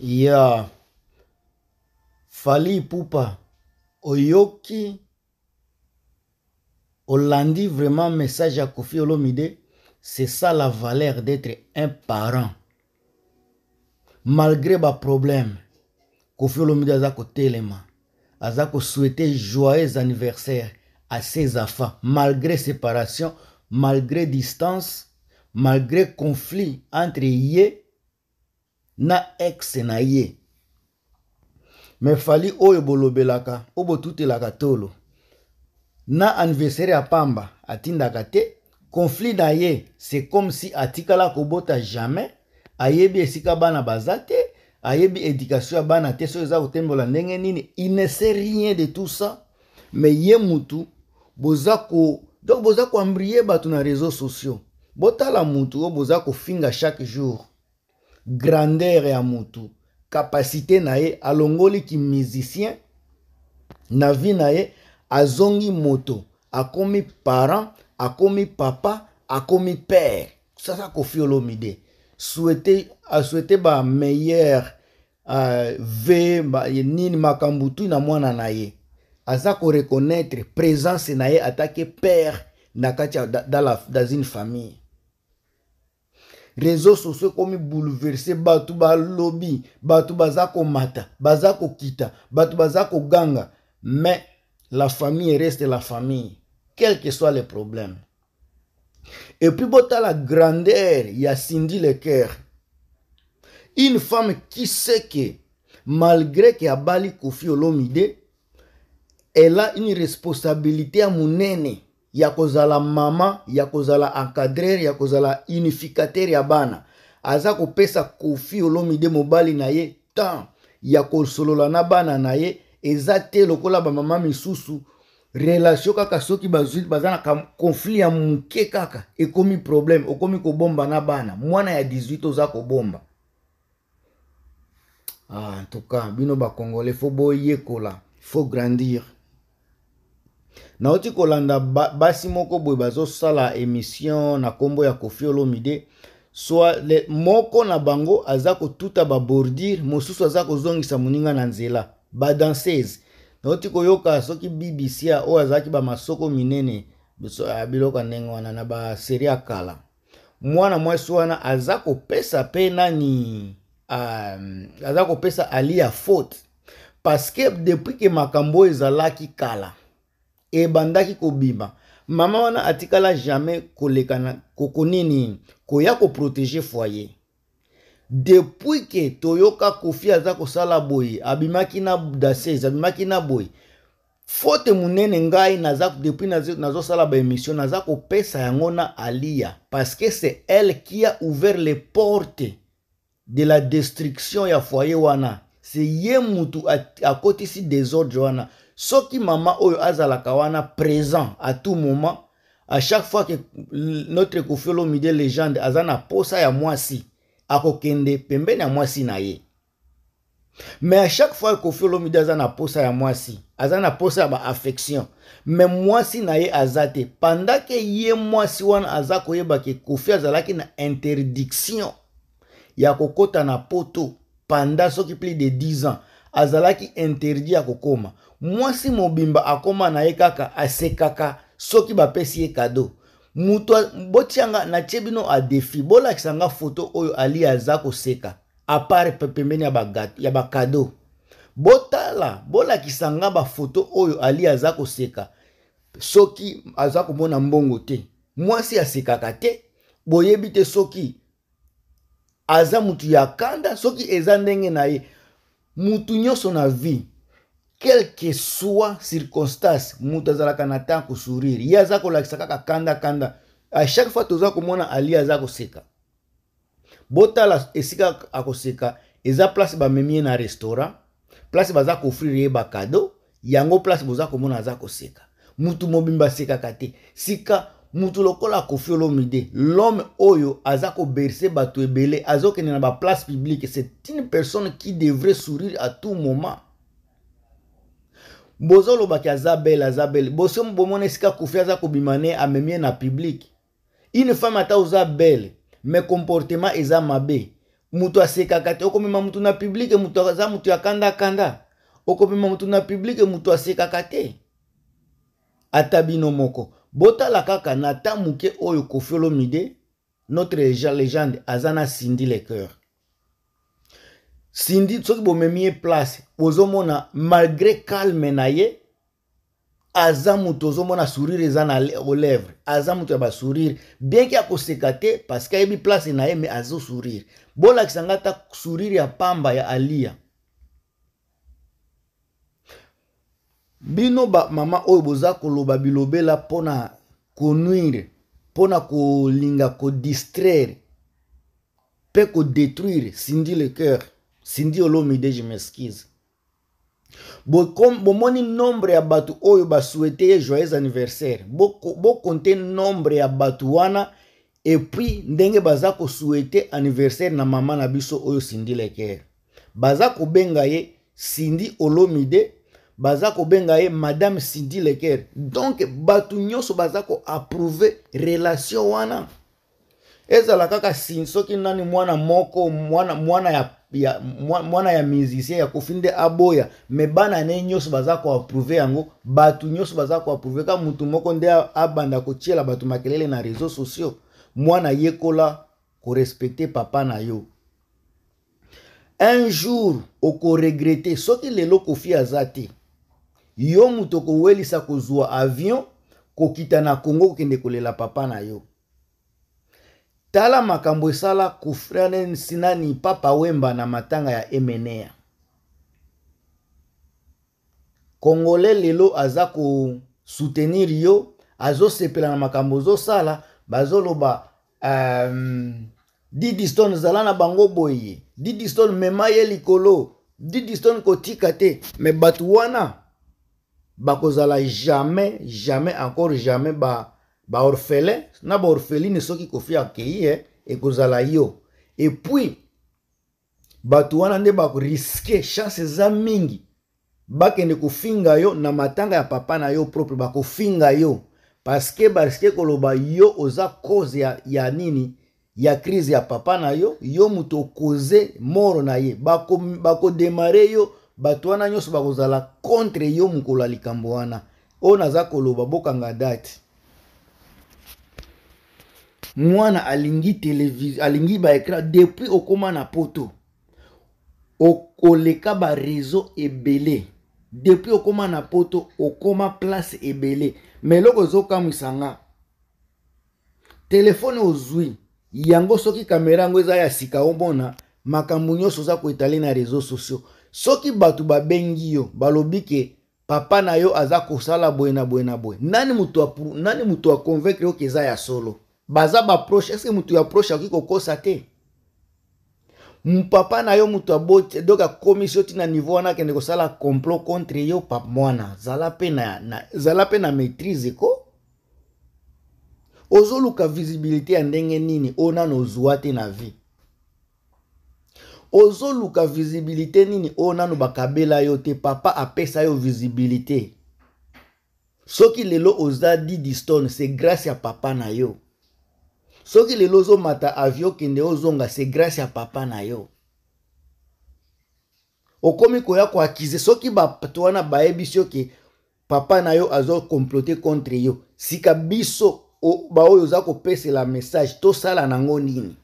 ya fali poupa oyoki olandi vraiment message à kofi olomide c'est ça la valeur d'être un parent malgré problèmes kofi olomide aza kotelema aza kosouete joyeux anniversaire à ses enfants malgré séparation malgré distance malgré conflit entre yé na ex na ye me fali oyo bolobelaka oyo la tolo na anniversaire ya pamba atindaka te conflit na ye C'est comme si atikala kobota jamais ayebi esika bana bazate. te ayebi éducation ya bana te soza eza kotembola ndenge nini il ne sait rien de tout ça mais ye mutu boza ko donc boza ba bato na réseaux sociaux botala mutu boza boza finga chaque jour grandeur ya mutu capacité na ye alongoli musicien na vie na azongi moto akomi parent akomi papa akomi père sasa kofiolomide. olomide souhaiter ba ba euh ve ba, nini makambutu na mwana na ye aza reconnaître présence nae attaque père na kati dans une famille réseaux sociaux bouleversé lobby bas lobby bato baza mata bazako kita bato baza ganga mais la famille reste la famille quel que soit le problème à la grandeur y Cindy le cœur une femme qui sait que malgré que abali kofi olomide elle a une responsabilité à mon aîné. ya kozala mama ya kozala encadreur ya kozala unificateur ya bana aza kopesa kofi olomide mobali na ye temps ya kosolola na bana na ye eza te lokola bamama misusu relation kaka soki baza na conflit ya moke kaka ekomi problème okomi kobomba na bana mwana ya 18 oza kobomba ah, en tout cas bino bakongole fo boyekola fo grandir nauti kolanda basi moko boye bazosala émission na nkombo ya kofi olomide so le, moko na bango aza kotuta babordire mosusu aza kozongisa moninga na nzela badanseuse nauti koyoka soki bbc ya oyo azalaki bamasoko minene ya biloko ndenge wana na baseri ya kala mwana mwasi wana aza kopesa mpe nani um, aza kopesa ali ya faute parce que depuis ke makambo oyo ezalaki kala ebandaki kobima mama wana atikala jamais kolekana kokoni nini koya koprotege foyer depuis ke toyoka kofi aza kosala boye abimaki na dases abimaki na boye fote munene ngai naza depuis nazosala na naza kopesa yango na aliya parce que c'est elle qui a ouvert les portes de la destruction ya foyer wana se ye mutu des desordre wana soki mama oyo azala kawana présent à tout moment à chaque fois que notre kofelo olomide légende, aza posa ya mwasi akokende pembeni ya mwasi na ye mais à chaque fois kofi olomide aza posa ya mwasi aza posa ya mais mais mwasi na ye aza te pandake ye mwasi wana aza koyeba ke kofi azalaki na interdiction ya kokota na poto panda soki plus de 10 ans azalaki interdit ya kokoma mwasi mobimba akóma na ye kaka asekaka soki bapesi ye kado moto botianga natie bino adefi bolakisa nga foto oyo ali aza koseka apare pembeni ya bakado botala bolakisa nga bafoto oyo ali aza koseka soki aza komona mbongo te mwasi asekaka te boyebi te soki aza mutu ya kanda soki eza ndenge na ye mutu nyonso na vie quelque soit circonstance moto azalaka na temps kosourire ye aza kolakisa kaka kanda kanda a chaque fois toza komona ali aza koseka botala esika akoseka eza place bamemi ye na restaurant place baza koffrire ye bakado yango place boza komona aza koseka mutu mobimba asekaka te sika mutu lokola akofi olome de l'homme oyo aza koberse bato ebele azokende na baplace publique c'est une personne qui devrait sourire à tout moment bozolobaki aza bele aza bele bosomi bomona esika kofi aza kobima ne amemi ye na piblike une femme ata oza bele me comportement eza mabe moto asekaka te okomema motu na piblike moto aza moto ya kandakanda okomema motu na piblike moto asekaka te ata bino moko botala kaka na ta moke oyo kofi olomide notre légende aza na sindi le cœur sindi soki bomemi ye place bozomona malgré calme na ye aza moto ozomona sourire eza na olèvre aza moto ya basourire bienki akoseka te parceke ayebi place na ye me azosourire bolakisa nga ata sourire ya pamba ya aliya bino bamama oyo boza koloba bilobela mpona konuire mpona kolinga kodistraire mpe kodetruire sindi le cœur si ndio olomide jemeskize bomoni bo nombre ya bato oyo basuete ye joyeux anniversaire bokonte bo nombre ya bato wana epui ndenge baza kosuete anniversaire na mama na biso oyo sindi lekere baza kobenga ye sindi olomide baza kobenga ye madame sindi leker donk bato nyonso baza koapprouve relation wana ezala kaka soki nani mwana moko mwana, mwana ya ya mwana ya ya yakofindi aboya me bana ne nyonso baza koapruve yango bato nyonso baza koapruve ka mutu moko nde abanda kotiela bato makelele na réseau sociaux mwana yekola korespecte papa na yo un jour okoregrete soki lelo kofi aza te yo moto okowelisa kozwa avion kokita na kongo kokende kolela papa na yo tala makambo esala kufranensi nani papa wemba na matanga ya emenea kongole lelo aza kosoutenir yo azosepela na makambo ozosala bazoloba um, euh, didiston zala na bango boye didiston mema ye likolo didiston kotika te me bato wana bakozala jamais jamais encore jamais ba baorphelin na baorfeline soki kofi akeye eh, ekozala yo epuis bato wana nde bariske chance eza mingi bakende kofinga yo na matanga ya papa na yo propre bakofinga yo parceke bariske koloba yo oza koze ya, ya nini ya crise ya papa na yo yo moto okoze moro na ye bakodemare bako yo bato wana nyonso bakozala kontre yo mokolo ya likambo wana oyo naza koloba bokanga date mwana alingi televiz... alingi baecran depuis okóma na poto oleka bareseau ebele depuis okóma na poto okóma place ebele ma eloko ezokamwisa nga telefone ozwi yango soki kamera yango eza ya sika omona makambo nyonso oza koetale na réseau sociaux soki bato babengi yo balobi ke papa na yo aza kosala boye na boye na boye nani moto aconvaincre yo ke eza ya solo baza baproche estce moto ya proche akoki kokosa te mpapa na yo moto aboti donk akomisi yo ntina niveau wana akende kosala complot contre yo papa mwana zala mpe na, na, zala mpe na maîtrise ko ozoluka visibilité ya ndenge nini oyo nano ozwa te na vie ozoluka visibilité nini oyo nano bakabela yo te papa apesa yo visibilité soki lelo oza didiston se grâce ya papa na yo soki lelo ozomata avion okende ozonga se grâce ya papa na yo okomi koya koakize soki bato wana bayebisi yo ke papa na yo azokomplote contre yo sika biso baoyo oza kopesela message tosala nango nini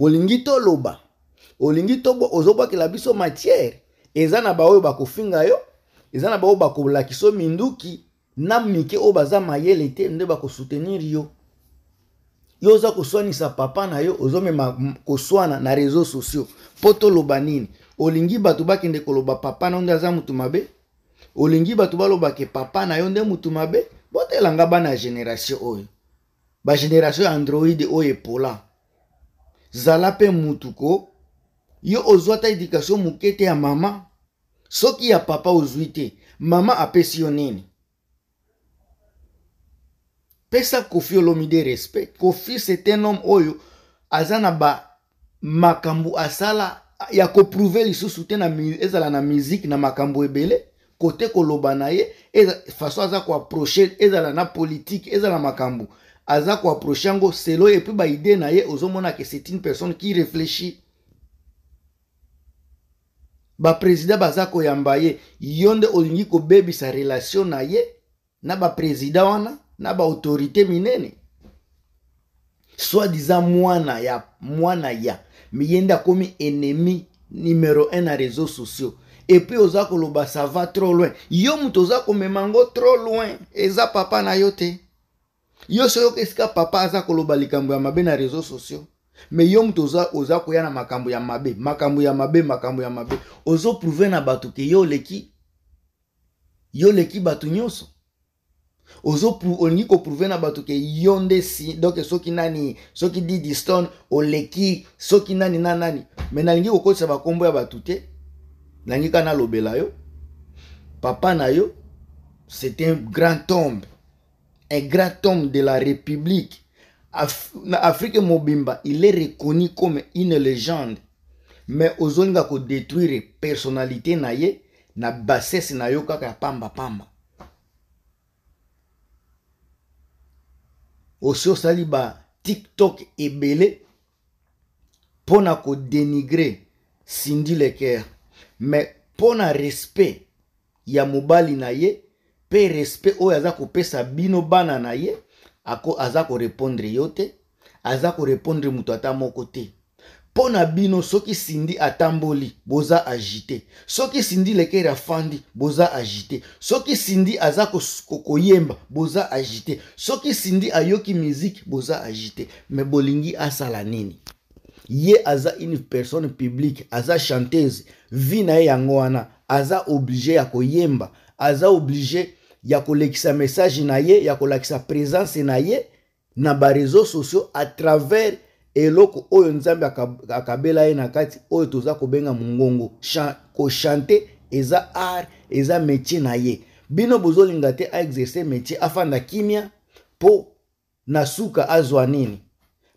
olingi toloba olingi ozobwakela biso matière eza na baoyo bakofinga yo eza na baoyo bakolakisa minduki na mike oyo baza mayele te nde bakosoutenir yo yo oza koswanisa papa na yo ozomema koswana na réseau sociaux mpo toloba nini olingi bato bakende koloba papa na yo nde aza motu mabe olingi bato balobake papa na yo nde motu mabe botelanga bana ya génération oyo bagénération ya androide oyo epola zala mpe mutuko yo ozwa ta edikation moke te ya mama soki ya papa ozwi te mama apesi yo nini pesa kofi olomide respect kofi c'est un homme oyo aza na bamakambo asala ya koprouve lisusu te ezala na miziki na makambo ebele kote koloba na ye faso aza koaproche ezala na politike ezala na makambo aza koaproche yango selo epui baide na ye ozomona ke c'est une personne qui réfléchit baprésida baza koyamba ye yo nde olingi kobebisa relation na ye na baprésida wana na baautorité minene swadisa mwana ya mwana ya miyende akomi enemi numero 1 na réseau sociaux epuis oza koloba ça trop loin yo moto oza komema ngo trop loin eza papa na yo te yo so esika papa aza koloba likambo ya mabe na réseau sociaux me yo moto oza, koya na makambo ya mabe makambo ya mabe makambo ya mabe ozoprouve na bato ke yo leki yo oleki bato nyonso olingi koprouve na bato ke yo nde si donk soki nani soki didi stone oleki soki nani nanani nani me nalingi kokotisa bakombo ya bato te nalingi kaka nalobela yo papa na yo c'est un grand homme un grand homme de la république Af na afrique mobimba il est reconnu comme une légende me ozolinga kodétruire personnalité na ye na bassese na yo kaka ya pambapamba osio osali ba tiktok ebele mpo na kodenigre sindi leker me mpo na respect ya mobali na ye mpe respect oyo aza kopesa bino bana na ye aza korepondre yo te aza korepondre moto ata moko te mpo na bino soki sindi atamboli boza agite soki sindi lekere fandi, boza agite soki sindi aza koyemba boza agite soki sindi ayoki musique, boza agite me bolingi asala nini ye aza une personne publique aza chanteuse vi na ye aza oblige ya koyemba aza oblige ya kolekisa message na ye ya présence na ye na barizo sociaux à travers eloko oyo nzambe akabela ye na kati oyo toza kobenga mongongo koshante eza art eza métier na ye bino bozolinga te aexerce métier afanda kimia mpo na suka azwa nini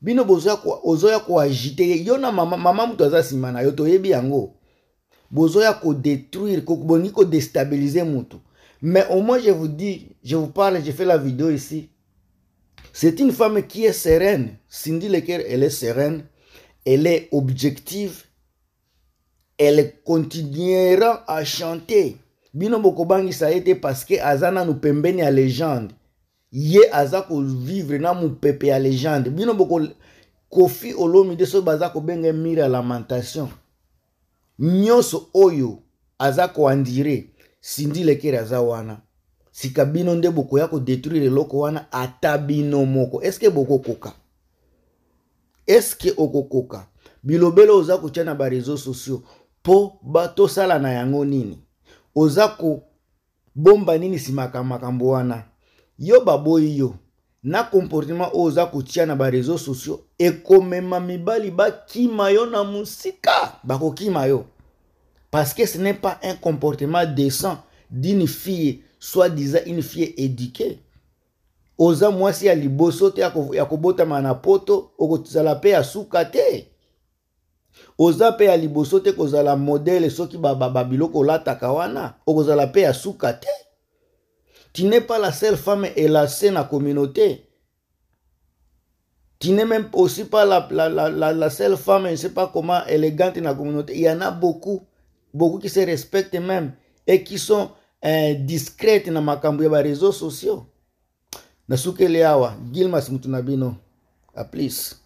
bino ozoya koagite ye yo na mama, mama moto aza nsima na yo toyebi yango bozoya kodétruire bolingi kodestabilize motu mais au moins je vous dis je vous parle je fais la vidéo ici C'est une femme qui est sereine. Cindy Lecker, elle est sereine. Elle est objective. Elle continuera à chanter. bino bokobangisa ye te parceke aza nanu pembeni ya legende ye aza kovivre na mopepe ya legende bino boko kofi olomide soki baza kobenga mire ya lamentation nyonso oyo aza koandire sindi lekere aza wana sika bino nde bokoya kodetruire eloko wana ata bino moko eske bokokoka eske okokoka bilobelo oza kotia na bareseau sociaux mpo tosala na yango nini oza kobomba nini nsima makambo wana yo baboyi yo na comportement oyo oza kotia na bareseau sociaux ekomema mibali bakima yo na mosika bakokima yo parce que ce n'est pas un comportement décent d'une fille, soi-disant une fille éduquée. oza si ya liboso te ya kobotama mana poto okozala mpe te oza mpe ya liboso te kozala modele soki babiloko olataka takawana, oko mpe ya suka tu n'es pas la seule femme élacée na communauté tu n'es même aussi pas la, la, la, la, la seule femme je ne sais pas comment élégante la communauté il y en a beaucoup beaucoup qui se respectent même et qui sont eh, discrete na makambo ya bareseau sociaux nasukelea awa gilmas mutu na bino aplease